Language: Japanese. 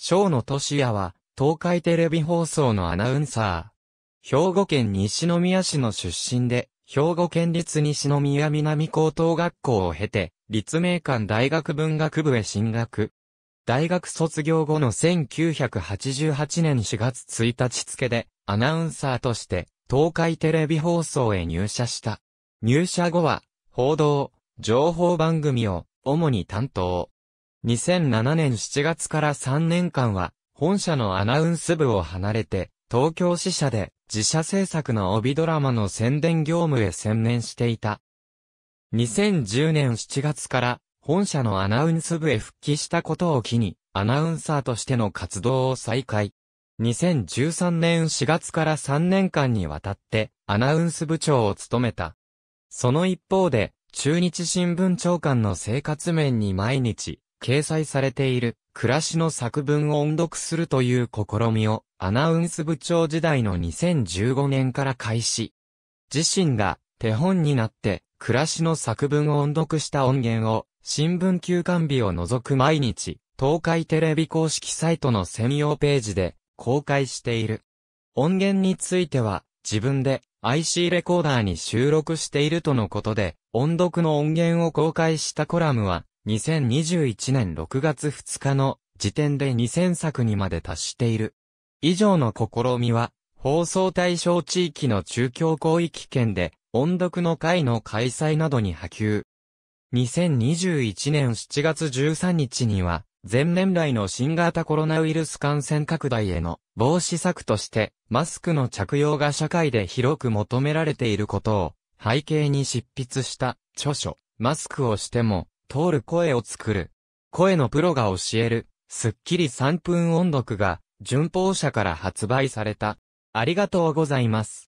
小野俊也は、東海テレビ放送のアナウンサー。兵庫県西宮市の出身で、兵庫県立西宮南高等学校を経て、立命館大学文学部へ進学。大学卒業後の1988年4月1日付で、アナウンサーとして、東海テレビ放送へ入社した。入社後は、報道、情報番組を、主に担当。2007年7月から3年間は、本社のアナウンス部を離れて、東京支社で自社制作の帯ドラマの宣伝業務へ専念していた。2010年7月から本社のアナウンス部へ復帰したことを機に、アナウンサーとしての活動を再開。2013年4月から3年間にわたってアナウンス部長を務めた。その一方で、中日新聞長官の生活面に毎日、掲載されている暮らしの作文を音読するという試みをアナウンス部長時代の2015年から開始。自身が手本になって暮らしの作文を音読した音源を新聞休刊日を除く毎日東海テレビ公式サイトの専用ページで公開している。音源については自分で IC レコーダーに収録しているとのことで音読の音源を公開したコラムは2021年6月2日の時点で2000作にまで達している。以上の試みは、放送対象地域の中京広域圏で、音読の会の開催などに波及。2021年7月13日には、前年来の新型コロナウイルス感染拡大への防止策として、マスクの着用が社会で広く求められていることを背景に執筆した著書、マスクをしても通る声を作る。声のプロが教える、スッキリ3分音読が、順報社から発売された。ありがとうございます。